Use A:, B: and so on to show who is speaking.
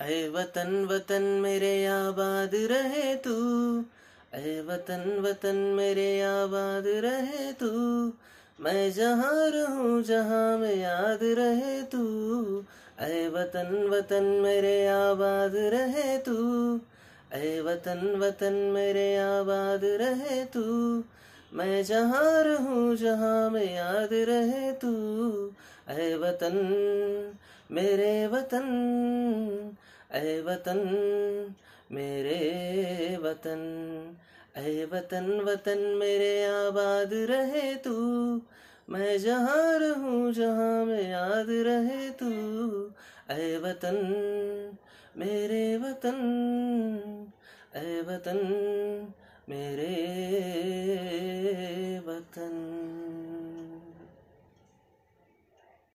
A: अय वतन वतन मेरे आबाद रहे तू अय वतन वतन मेरे आबाद रहे तू मैं जहाँ रहूँ जहाँ मैं याद रहे तू अय वतन वतन मेरे आबाद रहे तू अय वतन वतन मेरे आबाद रहे तू मैं जहाँ रहूँ जहाँ मैं याद रहे तू ऐ वतन मेरे वतन ऐ वतन मेरे वतन ऐ वतन वतन मेरे आबाद रहे तू मैं जहाँ रहूँ जहाँ मैं याद रहे तू ऐ वतन मेरे वतन ऐ वतन मेरे वतन